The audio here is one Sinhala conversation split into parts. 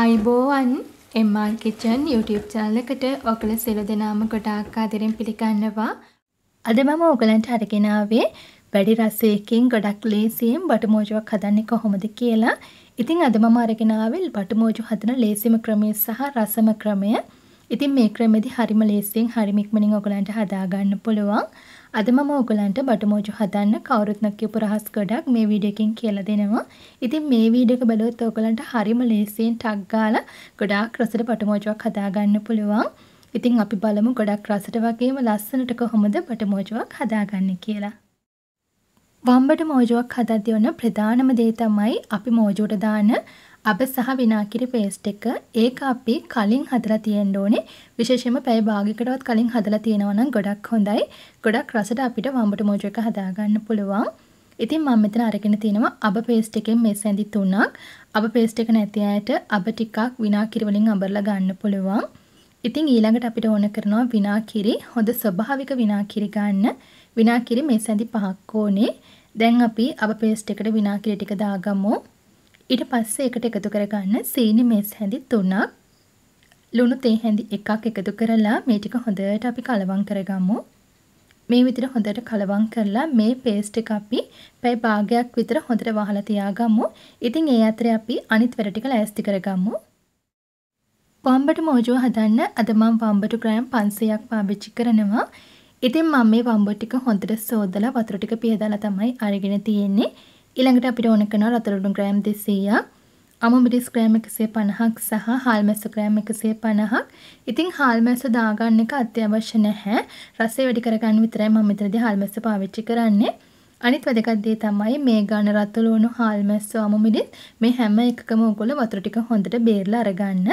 අයිබෝවන් එම්මා කිචන් YouTube channel එකට ඔකල සියලු දෙනාම ගොඩාක් ආදරෙන් පිළිගන්නවා. අද මම ඔයගලන්ට අරගෙන ආවේ වැඩි රසයකින් ගොඩක් ලේසියෙන් බටමෝජුවක් හදන්නේ කොහොමද කියලා. ඉතින් අද මම අරගෙන ආවේ බටමෝජු හදන ලේසිම ක්‍රමය සහ රසම ක්‍රමය. ඉතින් මේ ක්‍රමෙදි හරිම ලේසියෙන් හරිම ඉක්මනින් ඔයගලන්ට හදා ගන්න පුළුවන්. අද මම ඔයගලන්ට බටමෝජු හදන්න කවුරුත් නොකියපු රහස් ගොඩක් මේ වීඩියෝ එකෙන් කියලා දෙනවා. ඉතින් මේ වීඩියෝ එක බලුවොත් ඔයගලන්ට හරිම ලේසියෙන් ටක් ගාලා ගොඩාක් රසට බටමෝජුවක් හදාගන්න පුළුවන්. ඉතින් අපි බලමු ගොඩක් රසට වගේම ලස්සනට කොහොමද බටමෝජුවක් හදාගන්නේ කියලා. වම්බට මෝජුවක් හදද්දී ඔන්න ප්‍රධානම දේ තමයි අපි මෝජුවට දාන අබ සහ විනාකිරි පේස්ට් එක ඒක අපි කලින් හදලා තියෙන්න ඕනේ විශේෂයෙන්ම පැය භාගයකටවත් කලින් හදලා තියෙනවා නම් ගොඩක් හොඳයි ගොඩක් රසට අපිට වම්බට මෝජු එක හදාගන්න පුළුවන් ඉතින් මම මෙතන අරගෙන තිනවා අබ පේස්ට් එකෙන් මේ සැඳි තුනක් අබ පේස්ට් එක නැති අයට අබ ටිකක් විනාකිරි වලින් අඹරලා ගන්න පුළුවන් ඉතින් ඊළඟට අපිට ඕන කරනවා විනාකිරි හොඳ ස්වභාවික විනාකිරි ගන්න විනාකිරි මේ සැඳි පහක් ඕනේ දැන් අපි අබ පේස්ට් එකට විනාකිරි ටික දාගමු ඊට පස්සේ එකට එකතු කරගන්න සීනි මේස් හැඳි තුනක් ලුණු තේ හැඳි එකක් එකතු කරලා මේ ටික හොඳට අපි කලවම් කරගමු. මේ විදිහට හොඳට කලවම් කරලා මේ පේස්ට් එක අපි පැය භාගයක් විතර හොඳට වහලා තියාගමු. ඉතින් ඒ අතරේ අපි අනිත් වැඩ ටික ලෑස්ති කරගමු. වම්බටු මොජුව හදන්න අද මම වම්බටු ග්‍රෑම් 500ක් පාවිච්චි කරනවා. ඉතින් මම මේ වම්බටු ටික හොඳට සෝදලා වතුර ටික පියදාලා තමයි අරගෙන තියෙන්නේ. ඊළඟට අපිට ඕන කරනවා රතුරුඩු ග්‍රෑම් 200ක්, අමු මිරිස් ග්‍රෑම් 150ක් සහ හාල්මැස්සෝ ග්‍රෑම් 150ක්. ඉතින් හාල්මැස්සෝ දාගන්න එක අත්‍යවශ්‍ය නැහැ. රසය වැඩි කරගන්න විතරයි මම මෙතනදී හාල්මැස්සෝ පාවිච්චි කරන්නේ. අනිත් වැදගත් දේ තමයි මේ ගාන රතුළුණු හාල්මැස්සෝ අමු මිරිස් මේ හැම එකකම ඔයගොල්ලෝ වතුර ටික හොඳට බේරලා අරගන්න.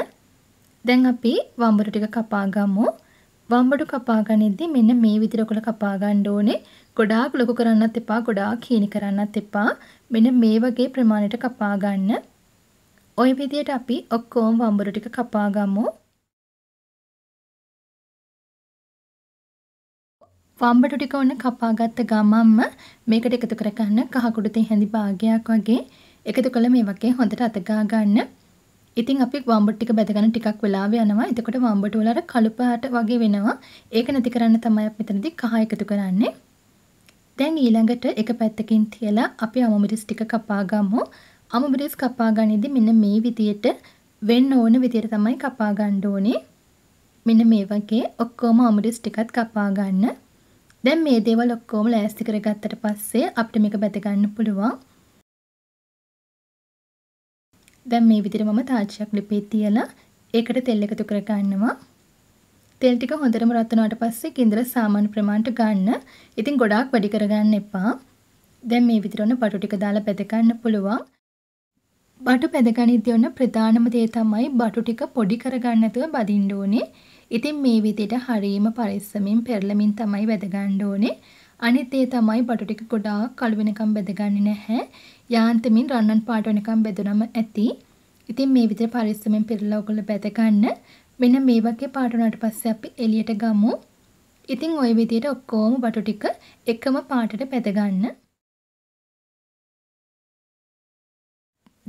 දැන් අපි වඹුර ටික කපා ගමු. වම්බඩු කපා ගනිද්දී මෙන්න මේ විදිහට ඔකල කපා ගන්න ඕනේ. ගොඩාක් ලොකු කරන්නත් එපා, ගොඩාක් හීනි කරන්නත් එපා. මෙන්න මේ වගේ ප්‍රමාණයට කපා ගන්න. ওই විදිහට අපි ඔක්කොම වම්බඩු ටික කපා ගමු. වම්බටු ටික ඔන්න කපාගත්ත ගමම්ම මේකට එකතු කරගන්න කහකුඩු තේ හැඳි භාගයක් වගේ එකතු කළ මේ වගේ හොඳට අතගා ගන්න ඉතින් අපි වම්බට් ටික බැදගෙන ටිකක් වෙලාව යනවා. එතකොට වම්බට් වල අර කළු පාට වගේ වෙනවා. ඒක නැති කරන්න තමයි අපි මෙතනදී කහ එකතු කරන්නේ. දැන් ඊළඟට එක පැත්තකින් තියලා අපි අමුමිරිස් ටික කපා ගමු. අමුමිරිස් කපා ගනිද්දී මෙන්න මේ විදියට වෙන්න ඕන විදියට තමයි කපා ගන්න ඕනේ. මෙන්න මේ වගේ ඔක්කොම අමුරිස් ටිකත් කපා ගන්න. දැන් මේ දේවල් ඔක්කොම ලෑස්ති කරගත්තට පස්සේ අපිට මේක බැද ගන්න පුළුවන්. දැන් මේ විදිහට මම තාච්චියක් ලිපේ තියලා ඒකට තෙල් එකතු කර ගන්නවා. තෙල් ටික හොඳටම රත් වුණාට පස්සේ කිඳර සාමාන්‍ය ප්‍රමාණයට ගන්න. ඉතින් ගොඩාක් වැඩි කරගන්න එපා. දැන් මේ විදිහට ඔන්න බටු ටික දාලා බෙද ගන්න පුළුවන්. බටු බෙද ගනිද්දී ඔන්න ප්‍රධානම දේ තමයි බටු ටික පොඩි කරගන්න නැතුව බදින්න ඕනේ. ඉතින් මේ විදිහට හරීම පරිස්සමින් පෙරලමින් තමයි බෙද ගන්න ඕනේ. අනිත් ඒ තමයි බටු ටික ගොඩාක් කළු වෙනකම් බෙදගන්නේ නැහැ. යාන්තමින් රන්නන් පාට වෙනකම් බෙදුනම ඇති. ඉතින් මේ විදිහට පරිස්සමෙන් පෙරලා ඔයගොල්ලෝ බෙදගන්න. මෙන්න මේ වගේ පාට උනාට පස්සේ අපි එළියට ගමු. ඉතින් ওই විදිහට ඔක්කොම බටු ටික එකම පාටට බෙදගන්න.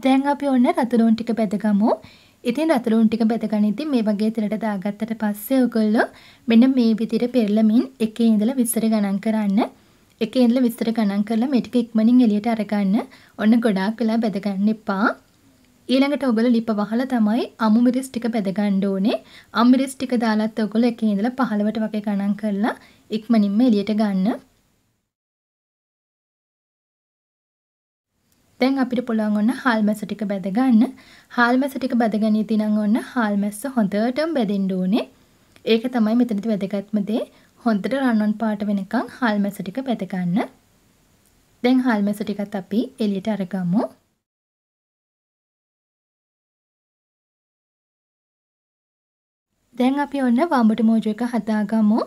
දැන් අපි ඔන්න රතුරුන් ටික බෙදගමු. ඉතින් රතුරුන් ටික බෙදගනිද්දි මේ වගේ තිරට දාගත්තට පස්සේ ඔයගොල්ලෝ මෙන්න මේ විදිහට පෙරලමින් එකේ ඉඳලා 20 ගණන් කරන්න. එකේ ඉඳලා 20 ගණන් කරලා මේ ටික ඉක්මනින් එළියට අරගන්න. ඔන්න ගොඩාක් වෙලා බෙදගන්න එපා. ඊළඟට ඔයගොල්ලෝ ලිප වහලා තමයි අමු මිරිස් ටික බෙදගන්න ඕනේ. අමු මිරිස් ටික දාලත් ඔයගොල්ලෝ එකේ ඉඳලා 15ට වගේ ගණන් කරලා ඉක්මනින්ම එළියට ගන්න. දැන් අපිට පුළුවන් ඔන්න හාල් මැස ටික බැද ගන්න. හාල් මැස ටික බැද ගනිය තිනම් ඔන්න හාල් මැස්ස හොඳටම බැදෙන්න ඕනේ. ඒක තමයි මෙතනදි වැදගත්ම දේ. හොඳට රන්වන් පාට වෙනකන් හාල් මැස ටික බැද ගන්න. දැන් හාල් මැස ටිකත් අපි එළියට අරගමු. දැන් අපි ඔන්න වඹුඩු මෝජු එක හදාගමු.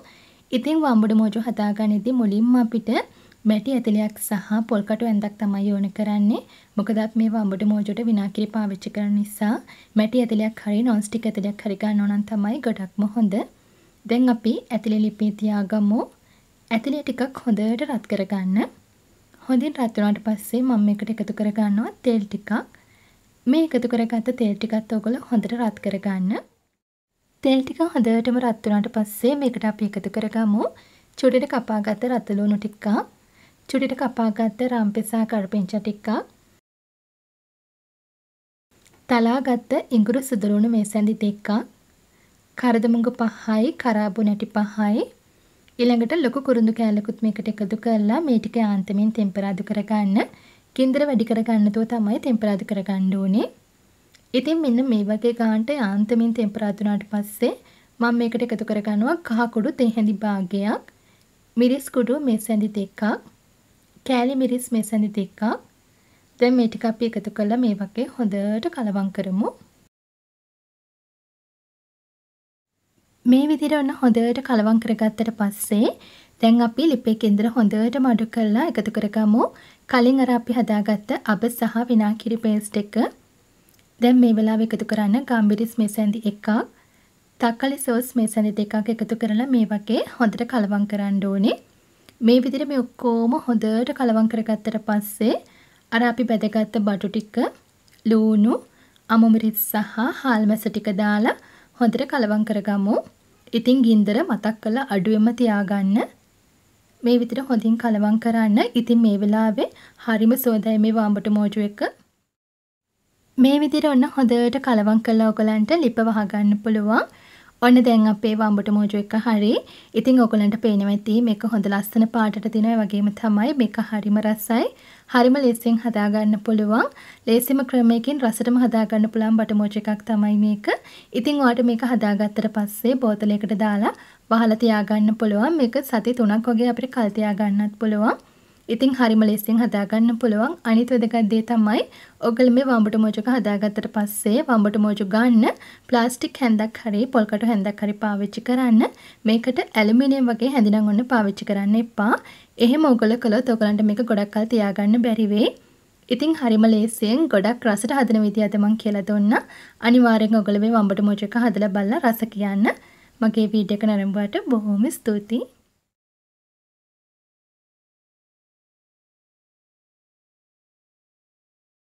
ඉතින් වඹුඩු මෝජු හදාගන්නේදී මුලින්ම අපිට මැටි ඇතලයක් සහ පොල්කටු ඇඳක් තමයි ඕන කරන්නේ. මොකද මේවා අඹට මෝජුට විනාකිරි පාවිච්චි කරන නිසා මැටි ඇතලයක් හරි නොන්ස්ටික් ඇතලයක් හරි ගන්න ඕන තමයි ගොඩක්ම හොඳ. දැන් අපි ඇතලෙ ලිපේ තියාගමු. ඇතලෙ ටිකක් හොඳට රත් කරගන්න. හොඳින් රත් වුණාට පස්සේ මම මේකට එකතු කරගන්නවා තෙල් ටිකක්. මේ එකතු කරගත්ත තෙල් ටිකත් ඔයගොල්ලෝ හොඳට රත් කරගන්න. තෙල් ටික හොඳටම රත් වුණාට පස්සේ මේකට අපි එකතු කරගමු. චුඩේට කපාගත්ත රතලුණු ටිකක් චුටිට කපාගත්ත රම්පෙසා කරපෙංච ටිකක් තලාගත්ත ඉඟුරු සුදුරුණු මේසැඳි දෙකක් කරදමුඟ පහයි කරාබු නැටි පහයි ඊළඟට ලොකු කුරුඳු කෑලකුත් මේකට එකතු කරලා මේ ටික යාන්තමින් තෙම්පරාදු කරගන්න කින්දර වැඩි කරගන්නතෝ තමයි තෙම්පරාදු කරගන්න ඕනේ. ඉතින් මෙන්න මේ වගේ ගානට යාන්තමින් තෙම්පරාදු වුණාට පස්සේ මම මේකට එකතු කරගන්නවා කහ කුඩු තෙහෙඳි භාගයක් මිරිස් කුඩු මේසැඳි දෙකක් කෑලි මිරිස් මේ සැඳි දෙකක්. දැන් මේ ටික අපි එකතු කරලා මේ වගේ හොඳට කලවම් කරමු. මේ විදිහට ඔන්න හොඳට කලවම් කරගත්තට පස්සේ දැන් අපි ලිප් එකේ ඉඳලා හොඳට මඩු කරලා එකතු කරගමු. කලින් අර අපි හදාගත්ත අබ සහ විනාකිරි පේස්ට් එක. දැන් මේ වෙලාවේ එකතු කරන්න ගම්බිරිස් මේසැඳි එකක්, තක්කලි සෝස් මේසැඳි දෙකක් එකතු කරලා මේ වගේ හොඳට කලවම් කරන්න ඕනේ. මේ විදිහට මේ ඔක්කොම හොඳට කලවම් කරගත්තට පස්සේ අර අපි බැදගත්ත බටු ටික ලූණු අමු මිරිස් සහ හාල් මැස ටික දාලා හොඳට කලවම් කරගමු. ඉතින් ගින්දර මතක් කරලා අඩුවෙම තියාගන්න. මේ විදිහට හොඳින් කලවම් කරන්න. ඉතින් මේ වෙලාවේ හරිම සෝදායි මේ වම්බට මෝජු එක. මේ විදිහට ඔන්න හොඳට කලවම් කළා ඔයගලන්ට ලිප වහගන්න පුළුවන්. ඔන්න දැන් අපේ වම්බට මෝජු එක හරි. ඉතින් ඔයගලන්ට පේනවා ඇති මේක හොඳ ලස්සන පාටට දිනවා. වගේම තමයි මේක හරිම රසයි. හරිම ලේසියෙන් හදාගන්න පුළුවන්. ලේසිම ක්‍රමයකින් රසටම හදාගන්න පුළුවන් බට මෝජු එකක් තමයි මේක. ඉතින් ඔයාලට මේක හදාගත්තට පස්සේ බෝතලයකට දාලා වහලා තියාගන්න පුළුවන්. මේක සති 3ක් වගේ අපිට කල් තියාගන්නත් පුළුවන්. ඉතින් හරිම ලෙසින් හදාගන්න පුළුවන් අනිත් වැදගත් දේ තමයි ඔගල මේ වඹට මෝජුක හදාගත්තට පස්සේ වඹට මෝජු ගන්න ප්ලාස්ටික් හැන්දක් හරි පොල්කටු හැන්දක් හරි පාවිච්චි කරන්න මේකට ඇලුමිනියම් වගේ හැඳිනම් ඔන්න පාවිච්චි කරන්න එපා එහෙම ඔගල කළොත් ඔගලන්ට මේක ගොඩක් කල් තියාගන්න බැරි වෙයි ඉතින් හරිම ලේසියෙන් ගොඩක් රසට හදන විදිහ අද මම කියලා දුන්නා. අනිවාර්යෙන් ඔයගොල්ලෝ මේ වම්බට මොචක හදලා බලලා රස කියන්න. මගේ වීඩියෝ එක නරඹුවාට බොහොම ස්තුතියි.